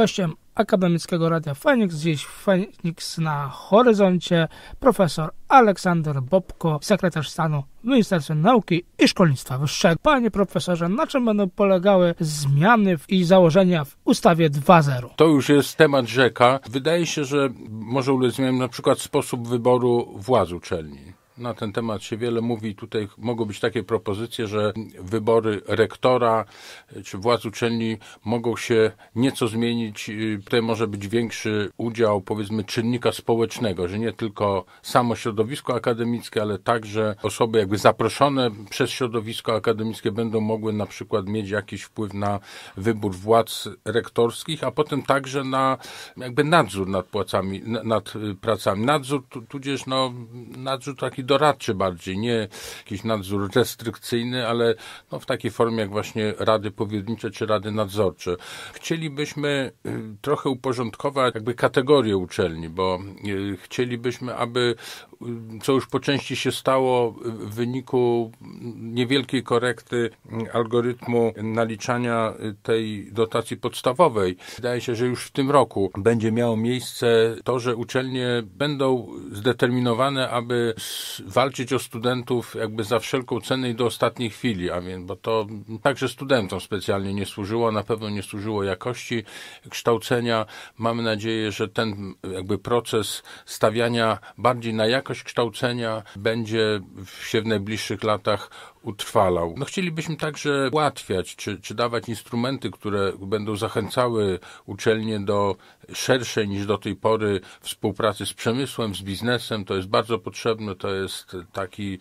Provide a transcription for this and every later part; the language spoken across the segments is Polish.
Gościem Akademickiego Radia Phoenix. dziś Phoenix na horyzoncie, profesor Aleksander Bobko, sekretarz stanu w Ministerstwie Nauki i Szkolnictwa Wyższego. Panie profesorze, na czym będą polegały zmiany i założenia w ustawie 2.0? To już jest temat rzeka. Wydaje się, że może ulec zmianom na przykład sposób wyboru władz uczelni na ten temat się wiele mówi. Tutaj mogą być takie propozycje, że wybory rektora czy władz uczelni mogą się nieco zmienić. Tutaj może być większy udział, powiedzmy, czynnika społecznego, że nie tylko samo środowisko akademickie, ale także osoby jakby zaproszone przez środowisko akademickie będą mogły na przykład mieć jakiś wpływ na wybór władz rektorskich, a potem także na jakby nadzór nad płacami, nad pracami. Nadzór tudzież no, nadzór taki doradczy bardziej, nie jakiś nadzór restrykcyjny, ale no w takiej formie jak właśnie rady powiernicze czy rady nadzorcze. Chcielibyśmy y, trochę uporządkować jakby kategorie uczelni, bo y, chcielibyśmy, aby y, co już po części się stało w wyniku niewielkiej korekty algorytmu naliczania tej dotacji podstawowej. Wydaje się, że już w tym roku będzie miało miejsce to, że uczelnie będą zdeterminowane, aby z walczyć o studentów jakby za wszelką cenę i do ostatniej chwili, a więc, bo to także studentom specjalnie nie służyło, na pewno nie służyło jakości kształcenia. Mamy nadzieję, że ten jakby proces stawiania bardziej na jakość kształcenia będzie się w najbliższych latach utrwalał. No chcielibyśmy także ułatwiać, czy, czy dawać instrumenty, które będą zachęcały uczelnie do szerszej niż do tej pory współpracy z przemysłem, z biznesem. To jest bardzo potrzebne, to jest taki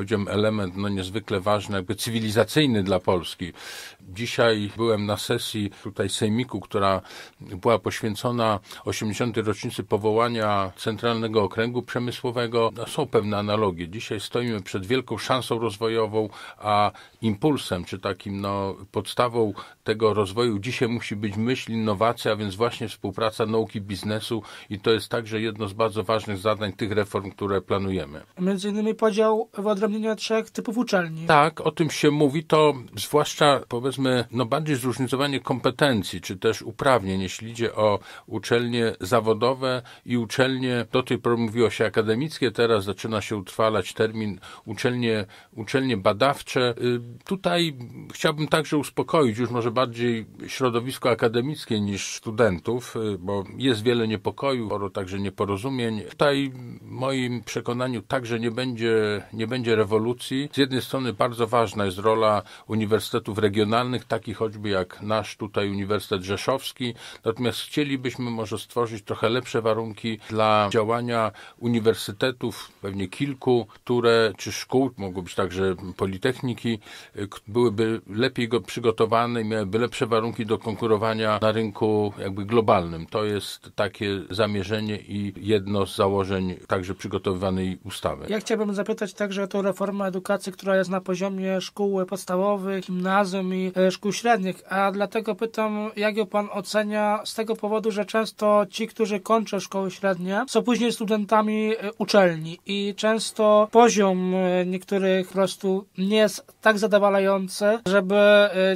powiedziałem, element no, niezwykle ważny, jakby cywilizacyjny dla Polski. Dzisiaj byłem na sesji tutaj Sejmiku, która była poświęcona 80. rocznicy powołania Centralnego Okręgu Przemysłowego. No, są pewne analogie. Dzisiaj stoimy przed wielką szansą rozwojową, a impulsem, czy takim no, podstawą tego rozwoju dzisiaj musi być myśl, innowacja, a więc właśnie współpraca nauki, biznesu i to jest także jedno z bardzo ważnych zadań tych reform, które planujemy. Między innymi podział w uwzględnienia trzech typów uczelni. Tak, o tym się mówi, to zwłaszcza powiedzmy no bardziej zróżnicowanie kompetencji, czy też uprawnień, jeśli idzie o uczelnie zawodowe i uczelnie, do tej pory mówiło się akademickie, teraz zaczyna się utrwalać termin uczelnie, uczelnie badawcze. Y, tutaj chciałbym także uspokoić już może bardziej środowisko akademickie niż studentów, y, bo jest wiele niepokoju, sporo także nieporozumień. Tutaj w moim przekonaniu także nie będzie, nie będzie wschodzie rewolucji. Z jednej strony bardzo ważna jest rola uniwersytetów regionalnych, takich choćby jak nasz tutaj Uniwersytet Rzeszowski, natomiast chcielibyśmy może stworzyć trochę lepsze warunki dla działania uniwersytetów, pewnie kilku, które, czy szkół, mogą być także politechniki, byłyby lepiej przygotowane i miałyby lepsze warunki do konkurowania na rynku jakby globalnym. To jest takie zamierzenie i jedno z założeń także przygotowywanej ustawy. Ja chciałbym zapytać także o to, reforma reformę edukacji, która jest na poziomie szkół podstawowych, gimnazjum i e, szkół średnich, a dlatego pytam, jak ją Pan ocenia z tego powodu, że często ci, którzy kończą szkoły średnie, są później studentami e, uczelni i często poziom e, niektórych po prostu nie jest tak zadowalający, żeby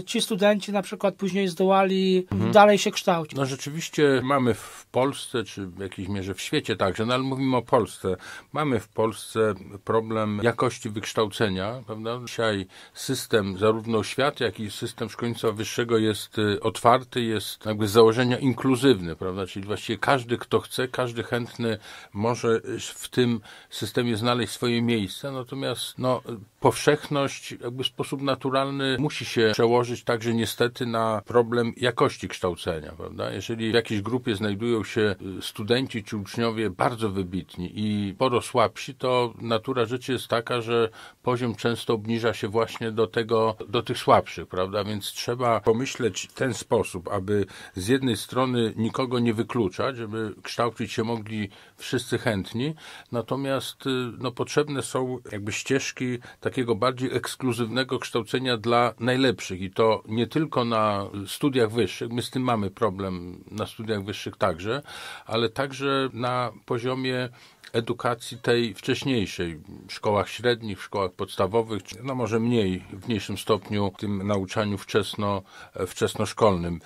ci studenci na przykład później zdołali mhm. dalej się kształcić. No rzeczywiście mamy w Polsce, czy w jakiejś mierze w świecie także, no ale mówimy o Polsce, mamy w Polsce problem jakości jakości wykształcenia, prawda? Dzisiaj system zarówno oświaty, jak i system szkolnictwa wyższego jest y, otwarty, jest jakby z założenia inkluzywny, prawda? Czyli właściwie każdy, kto chce, każdy chętny może y, w tym systemie znaleźć swoje miejsce, natomiast no, powszechność jakby w sposób naturalny musi się przełożyć także niestety na problem jakości kształcenia, prawda? Jeżeli w jakiejś grupie znajdują się y, studenci czy uczniowie bardzo wybitni i sporo słabsi, to natura rzeczy jest taka, że poziom często obniża się właśnie do tego, do tych słabszych, prawda? Więc trzeba pomyśleć w ten sposób, aby z jednej strony nikogo nie wykluczać, żeby kształcić się mogli wszyscy chętni, natomiast y, no, potrzebne są jakby ścieżki, takie takiego bardziej ekskluzywnego kształcenia dla najlepszych i to nie tylko na studiach wyższych, my z tym mamy problem na studiach wyższych także, ale także na poziomie edukacji tej wcześniejszej, w szkołach średnich, w szkołach podstawowych, no może mniej, w mniejszym stopniu tym nauczaniu wczesno, wczesnoszkolnym.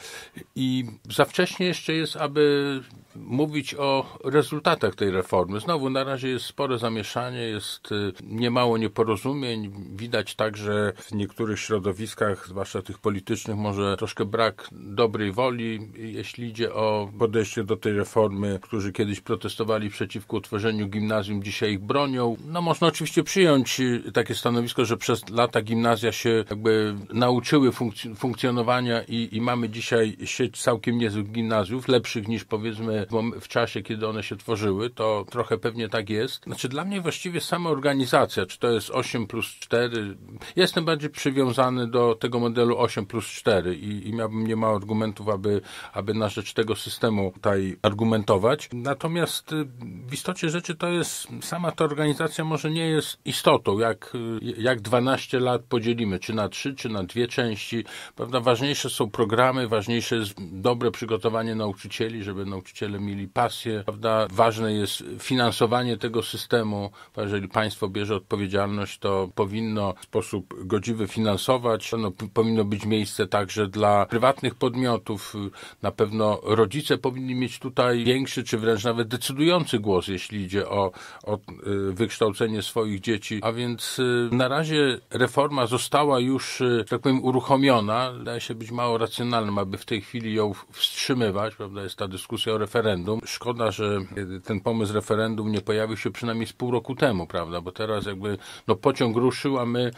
I za wcześnie jeszcze jest, aby mówić o rezultatach tej reformy. Znowu na razie jest spore zamieszanie, jest y, niemało nieporozumień. Widać także w niektórych środowiskach, zwłaszcza tych politycznych, może troszkę brak dobrej woli, jeśli idzie o podejście do tej reformy, którzy kiedyś protestowali przeciwko utworzeniu gimnazjum dzisiaj ich bronią. No można oczywiście przyjąć y, takie stanowisko, że przez lata gimnazja się jakby nauczyły funkcjonowania i, i, mamy dzisiaj sieć całkiem niezłych gimnazjów, lepszych niż powiedzmy w, w czasie, kiedy one się tworzyły. To trochę pewnie tak jest. Znaczy dla mnie właściwie sama organizacja, czy to jest 8 plus 4, jestem bardziej przywiązany do tego modelu 8 plus 4 i, i miałbym nie ma argumentów, aby, aby na rzecz tego systemu tutaj argumentować. Natomiast y, w istocie rzeczy rzeczy to jest, sama ta organizacja może nie jest istotą, jak, jak 12 lat podzielimy, czy na trzy, czy na dwie części, prawda? Ważniejsze są programy, ważniejsze jest dobre przygotowanie nauczycieli, żeby nauczyciele mieli pasję, prawda? Ważne jest finansowanie tego systemu, jeżeli państwo bierze odpowiedzialność, to powinno w sposób godziwy finansować, no, powinno być miejsce także dla prywatnych podmiotów, na pewno rodzice powinni mieć tutaj większy, czy wręcz nawet decydujący głos, jeśli idzie o, o y, wykształcenie swoich dzieci. A więc y, na razie reforma została już, y, tak powiem, uruchomiona. Wydaje się być mało racjonalnym, aby w tej chwili ją wstrzymywać. Prawda? Jest ta dyskusja o referendum. Szkoda, że ten pomysł referendum nie pojawił się przynajmniej z pół roku temu, prawda? Bo teraz jakby no, pociąg ruszył, a my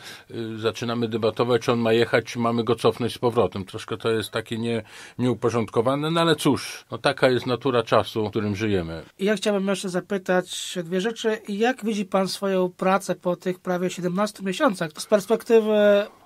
zaczynamy debatować, czy on ma jechać, czy mamy go cofnąć z powrotem. Troszkę to jest takie nie, nieuporządkowane, no ale cóż, no taka jest natura czasu, w którym żyjemy. Ja chciałbym jeszcze zapytać, zapytać dwie rzeczy. Jak widzi Pan swoją pracę po tych prawie 17 miesiącach z perspektywy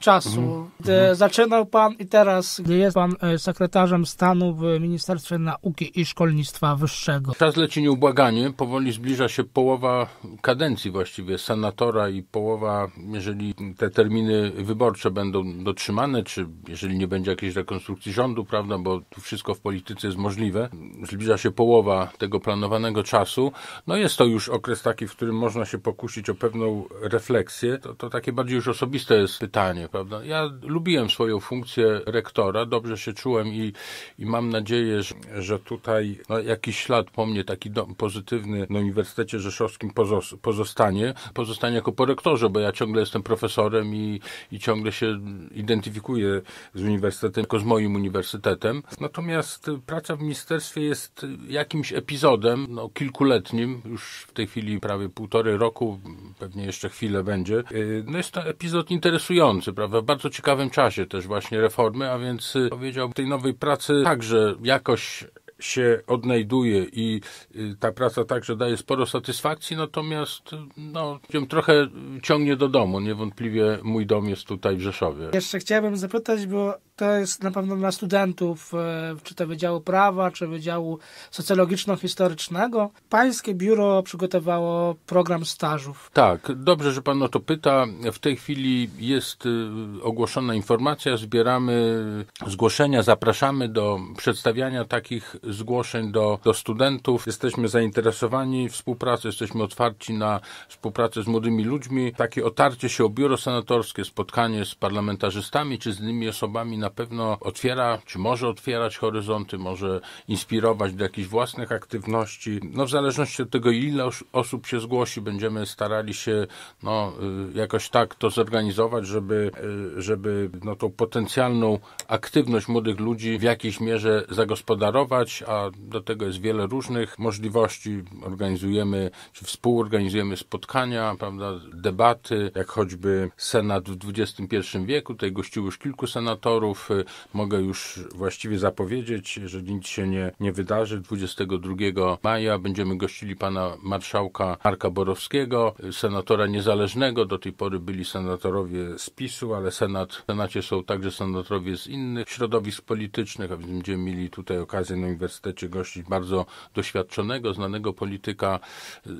czasu? Mhm. Gdy mhm. zaczynał Pan i teraz, gdy jest Pan e, sekretarzem stanu w Ministerstwie Nauki i Szkolnictwa Wyższego. Czas leci nieubłaganie. Powoli zbliża się połowa kadencji właściwie senatora i połowa, jeżeli te terminy wyborcze będą dotrzymane, czy jeżeli nie będzie jakiejś rekonstrukcji rządu, prawda, bo tu wszystko w polityce jest możliwe. Zbliża się połowa tego planowanego czasu. No i jest to już okres taki, w którym można się pokusić o pewną refleksję, to, to takie bardziej już osobiste jest pytanie, prawda? Ja lubiłem swoją funkcję rektora, dobrze się czułem i, i mam nadzieję, że, że tutaj no, jakiś ślad po mnie taki do, pozytywny na Uniwersytecie Rzeszowskim pozos, pozostanie. Pozostanie jako po rektorze, bo ja ciągle jestem profesorem i, i ciągle się identyfikuję z uniwersytetem, tylko z moim uniwersytetem. Natomiast praca w ministerstwie jest jakimś epizodem, no, kilkuletnim, już w tej chwili prawie półtory roku, pewnie jeszcze chwilę będzie. Y, no jest to epizod interesujący, prawda? W bardzo ciekawym czasie też właśnie reformy, a więc y, powiedział tej nowej pracy także jakoś się odnajduje i y, ta praca także daje sporo satysfakcji, natomiast no, ją trochę ciągnie do domu. Niewątpliwie mój dom jest tutaj w Rzeszowie. Jeszcze chciałbym zapytać, bo to jest na pewno dla studentów, e, czy to Wydziału Prawa, czy Wydziału Socjologiczno-Historycznego. Pańskie biuro przygotowało program stażów. Tak, dobrze, że pan o to pyta. W tej chwili jest y, ogłoszona informacja, zbieramy zgłoszenia, zapraszamy do przedstawiania takich zgłoszeń do, do studentów. Jesteśmy zainteresowani współpracą, jesteśmy otwarci na współpracę z młodymi ludźmi. Takie otarcie się o biuro senatorskie, spotkanie z parlamentarzystami czy z innymi osobami na pewno otwiera, czy może otwierać horyzonty, może inspirować do jakichś własnych aktywności. No w zależności od tego, ile osób się zgłosi, będziemy starali się no, y, jakoś tak to zorganizować, żeby, y, żeby no, tą potencjalną aktywność młodych ludzi w jakiejś mierze zagospodarować, a do tego jest wiele różnych możliwości. Organizujemy, czy współorganizujemy spotkania, prawda, debaty, jak choćby Senat w XXI wieku, tutaj gościło już kilku senatorów, Y, mogę już właściwie zapowiedzieć, że nic się nie, nie wydarzy. 22 maja będziemy gościli pana marszałka Marka Borowskiego, senatora niezależnego. Do tej pory byli senatorowie z PiSu, ale senat, w Senacie są także senatorowie z innych środowisk politycznych, a więc będziemy mieli tutaj okazję na Uniwersytecie gościć bardzo doświadczonego, znanego polityka.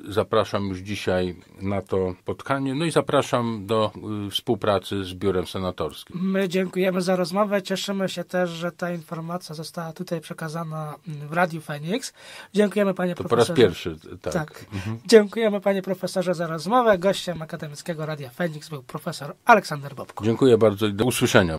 Zapraszam już dzisiaj na to spotkanie. No i zapraszam do y, współpracy z biurem senatorskim. My dziękujemy za rozmowę rozmowę. Cieszymy się też, że ta informacja została tutaj przekazana mm, w Radiu Phoenix. Dziękujemy panie to profesorze. po raz pierwszy, e, tak. tak. Mhm. Dziękujemy panie profesorze za rozmowę. Gościem Akademickiego Radia Phoenix był profesor Aleksander Bobko. Dziękuję bardzo i do usłyszenia.